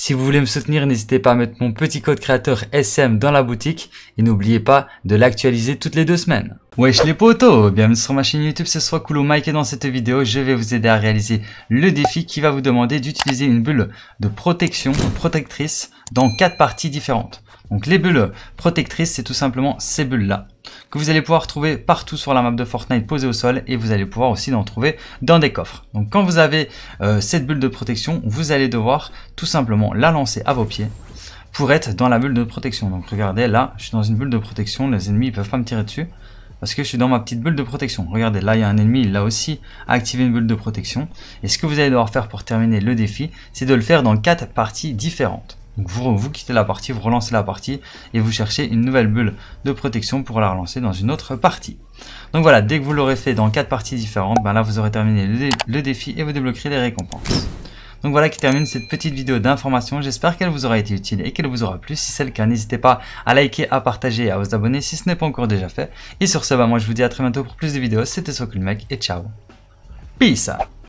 Si vous voulez me soutenir, n'hésitez pas à mettre mon petit code créateur SM dans la boutique et n'oubliez pas de l'actualiser toutes les deux semaines. Wesh les potos Bienvenue sur ma chaîne YouTube, ce soit Coolo Mike et dans cette vidéo, je vais vous aider à réaliser le défi qui va vous demander d'utiliser une bulle de protection protectrice dans quatre parties différentes. Donc les bulles protectrices, c'est tout simplement ces bulles-là que vous allez pouvoir trouver partout sur la map de Fortnite posée au sol et vous allez pouvoir aussi en trouver dans des coffres. Donc quand vous avez euh, cette bulle de protection, vous allez devoir tout simplement la lancer à vos pieds pour être dans la bulle de protection. Donc regardez, là, je suis dans une bulle de protection, les ennemis ne peuvent pas me tirer dessus parce que je suis dans ma petite bulle de protection. Regardez, là, il y a un ennemi, il a aussi activé une bulle de protection. Et ce que vous allez devoir faire pour terminer le défi, c'est de le faire dans quatre parties différentes. Donc vous, quittez la partie, vous relancez la partie et vous cherchez une nouvelle bulle de protection pour la relancer dans une autre partie. Donc voilà, dès que vous l'aurez fait dans quatre parties différentes, ben là vous aurez terminé le, défi et vous débloquerez les récompenses. Donc voilà qui termine cette petite vidéo d'information. J'espère qu'elle vous aura été utile et qu'elle vous aura plu. Si c'est le cas, n'hésitez pas à liker, à partager et à vous abonner si ce n'est pas encore déjà fait. Et sur ce, ben moi je vous dis à très bientôt pour plus de vidéos. C'était mec et ciao. Peace